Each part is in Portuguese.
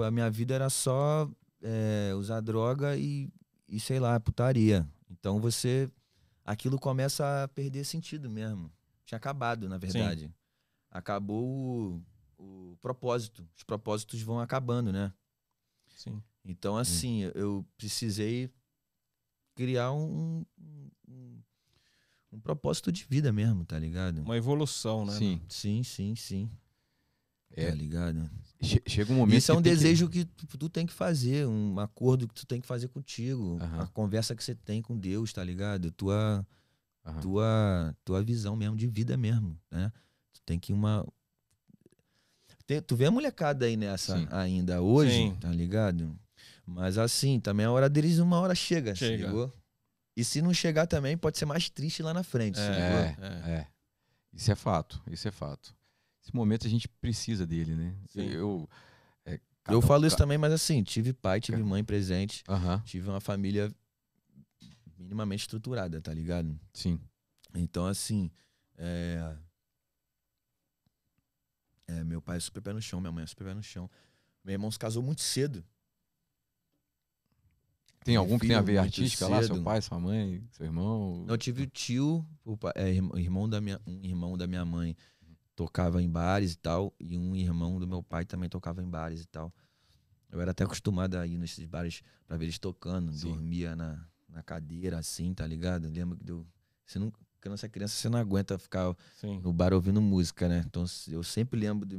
tipo, a minha vida era só é, usar droga e, e, sei lá, putaria. Então você. Aquilo começa a perder sentido mesmo. Tinha acabado, na verdade. Sim. Acabou o, o propósito. Os propósitos vão acabando, né? Sim. Então, assim, hum. eu precisei criar um, um, um, propósito de vida mesmo, tá ligado? Uma evolução, né? Sim, sim, sim, sim. É. Tá ligado? Chega um momento. Isso é um desejo que... que... tu tem que fazer, um acordo que tu tem que fazer contigo, uhum. a conversa que você tem com Deus, tá ligado? Tua, uhum. tua, tua visão mesmo de vida mesmo, né? Tu tem que uma. Tem, tu vê a molecada aí nessa Sim. ainda hoje, Sim. tá ligado? Mas assim, também é a hora deles uma hora chega, chega. Ligou? E se não chegar também, pode ser mais triste lá na frente, é, é, é. Isso é fato, isso é fato esse momento a gente precisa dele, né? Sim. Eu, é, eu falo isso também, mas assim, tive pai, tive mãe presente, tive uma família minimamente estruturada, tá ligado? Sim. Então, assim, é... É, meu pai é super pé no chão, minha mãe é super pé no chão. Meu irmão se casou muito cedo. Tem algum que tem a ver artística cedo. lá? Seu pai, sua mãe, seu irmão? Não, eu tive o tio, o pai, é, irmão da minha, um irmão da minha mãe tocava em bares e tal, e um irmão do meu pai também tocava em bares e tal. Eu era até acostumado a ir nesses bares para ver eles tocando, Sim. dormia na, na cadeira assim, tá ligado? Eu lembro que deu. Você não, quando você é criança, você não aguenta ficar Sim. no bar ouvindo música, né? Então eu sempre lembro de,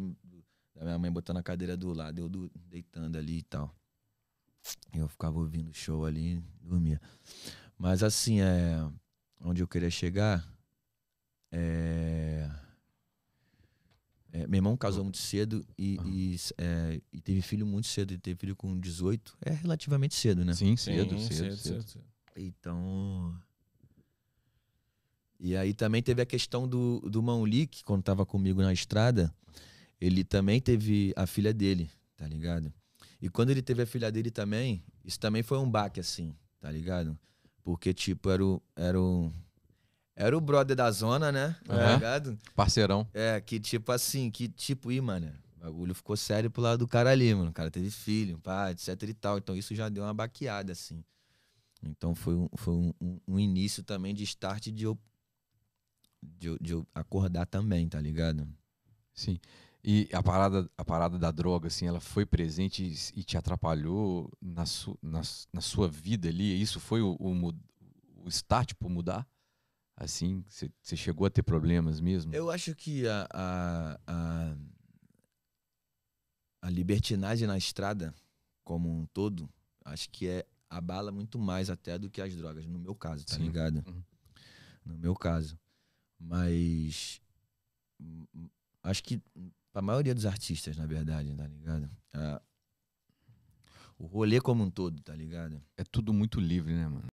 da minha mãe botando a cadeira do lado, eu do, deitando ali e tal. Eu ficava ouvindo show ali e dormia. Mas assim, é, onde eu queria chegar é meu irmão casou uhum. muito cedo e, uhum. e, é, e, teve filho muito cedo. Ele teve filho com 18. É relativamente cedo, né? Sim, cedo, Sim, cedo, cedo, cedo, cedo, Então. E aí também teve a questão do, do Mauli, que quando tava comigo na estrada, ele também teve a filha dele, tá ligado? E quando ele teve a filha dele também, isso também foi um baque, assim, tá ligado? Porque, tipo, era o. Era o era o brother da zona, né? Uhum. Tá é. ligado? Parceirão. É, que tipo assim, que tipo, ih, mano. O bagulho ficou sério pro lado do cara ali, mano. O cara teve filho, pá, etc e tal. Então isso já deu uma baqueada, assim. Então foi um, foi um, um, um início também de start de eu, de de, eu, acordar também, tá ligado? Sim. E a parada, a parada da droga, assim, ela foi presente e, te atrapalhou na, su, na, na, sua vida ali? Isso foi o, o, o start por mudar? assim? Você chegou a ter problemas mesmo? Eu acho que a, a, a, a libertinagem na estrada, como um todo, acho que é abala muito mais até do que as drogas, no meu caso, tá Sim. ligado? Uhum. No meu caso. Mas acho que a maioria dos artistas, na verdade, tá ligado? A, o rolê como um todo, tá ligado? É tudo muito livre, né, mano?